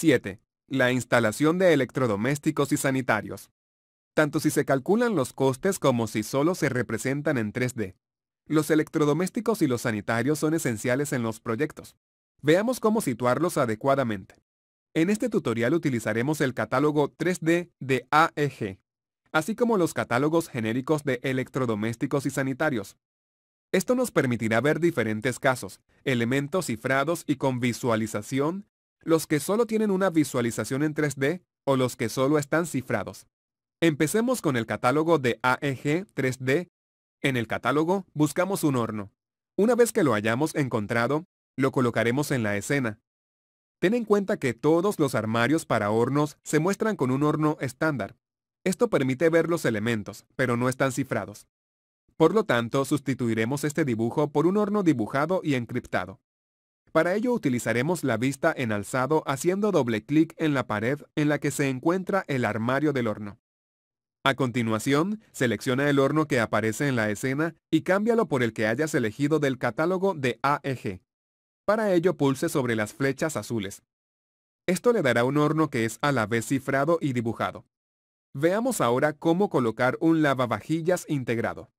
7. La instalación de electrodomésticos y sanitarios. Tanto si se calculan los costes como si solo se representan en 3D. Los electrodomésticos y los sanitarios son esenciales en los proyectos. Veamos cómo situarlos adecuadamente. En este tutorial utilizaremos el catálogo 3D de AEG, así como los catálogos genéricos de electrodomésticos y sanitarios. Esto nos permitirá ver diferentes casos, elementos cifrados y con visualización los que solo tienen una visualización en 3D o los que solo están cifrados. Empecemos con el catálogo de AEG 3D. En el catálogo buscamos un horno. Una vez que lo hayamos encontrado, lo colocaremos en la escena. Ten en cuenta que todos los armarios para hornos se muestran con un horno estándar. Esto permite ver los elementos, pero no están cifrados. Por lo tanto, sustituiremos este dibujo por un horno dibujado y encriptado. Para ello utilizaremos la vista en alzado haciendo doble clic en la pared en la que se encuentra el armario del horno. A continuación, selecciona el horno que aparece en la escena y cámbialo por el que hayas elegido del catálogo de AEG. Para ello pulse sobre las flechas azules. Esto le dará un horno que es a la vez cifrado y dibujado. Veamos ahora cómo colocar un lavavajillas integrado.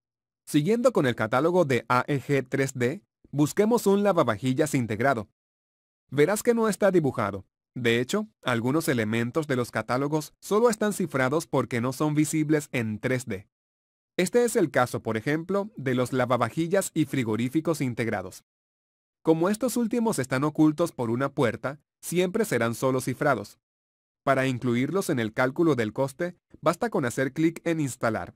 Siguiendo con el catálogo de AEG 3D, Busquemos un lavavajillas integrado. Verás que no está dibujado. De hecho, algunos elementos de los catálogos solo están cifrados porque no son visibles en 3D. Este es el caso, por ejemplo, de los lavavajillas y frigoríficos integrados. Como estos últimos están ocultos por una puerta, siempre serán solo cifrados. Para incluirlos en el cálculo del coste, basta con hacer clic en Instalar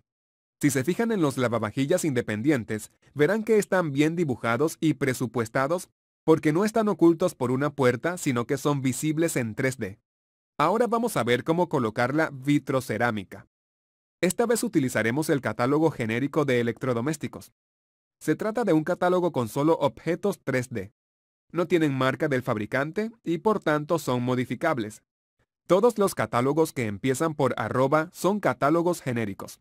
si se fijan en los lavavajillas independientes, verán que están bien dibujados y presupuestados porque no están ocultos por una puerta, sino que son visibles en 3D. Ahora vamos a ver cómo colocar la vitrocerámica. Esta vez utilizaremos el catálogo genérico de electrodomésticos. Se trata de un catálogo con solo objetos 3D. No tienen marca del fabricante y por tanto son modificables. Todos los catálogos que empiezan por arroba son catálogos genéricos.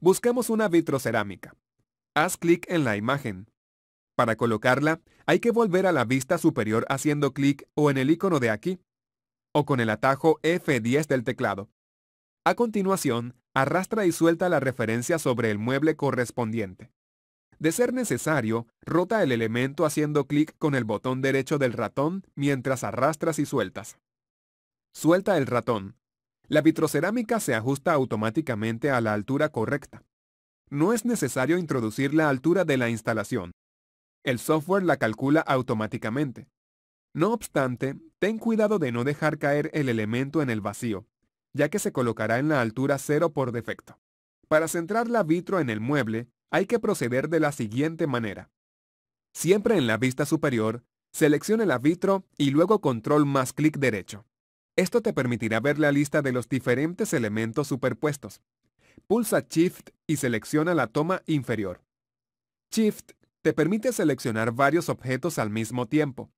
Buscamos una vitrocerámica. Haz clic en la imagen. Para colocarla, hay que volver a la vista superior haciendo clic o en el icono de aquí, o con el atajo F10 del teclado. A continuación, arrastra y suelta la referencia sobre el mueble correspondiente. De ser necesario, rota el elemento haciendo clic con el botón derecho del ratón mientras arrastras y sueltas. Suelta el ratón, la vitrocerámica se ajusta automáticamente a la altura correcta. No es necesario introducir la altura de la instalación. El software la calcula automáticamente. No obstante, ten cuidado de no dejar caer el elemento en el vacío, ya que se colocará en la altura cero por defecto. Para centrar la vitro en el mueble, hay que proceder de la siguiente manera. Siempre en la vista superior, seleccione la vitro y luego control más clic derecho. Esto te permitirá ver la lista de los diferentes elementos superpuestos. Pulsa Shift y selecciona la toma inferior. Shift te permite seleccionar varios objetos al mismo tiempo.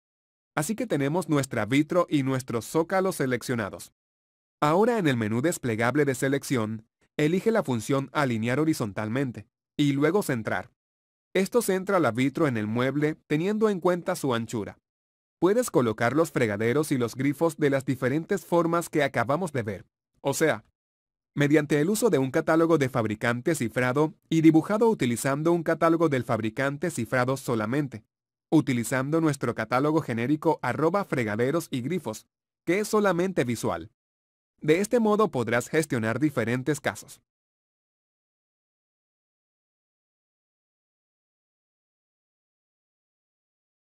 Así que tenemos nuestra vitro y nuestros zócalos seleccionados. Ahora en el menú desplegable de selección, elige la función Alinear horizontalmente y luego Centrar. Esto centra la vitro en el mueble teniendo en cuenta su anchura. Puedes colocar los fregaderos y los grifos de las diferentes formas que acabamos de ver. O sea, mediante el uso de un catálogo de fabricante cifrado y dibujado utilizando un catálogo del fabricante cifrado solamente, utilizando nuestro catálogo genérico arroba fregaderos y grifos, que es solamente visual. De este modo podrás gestionar diferentes casos.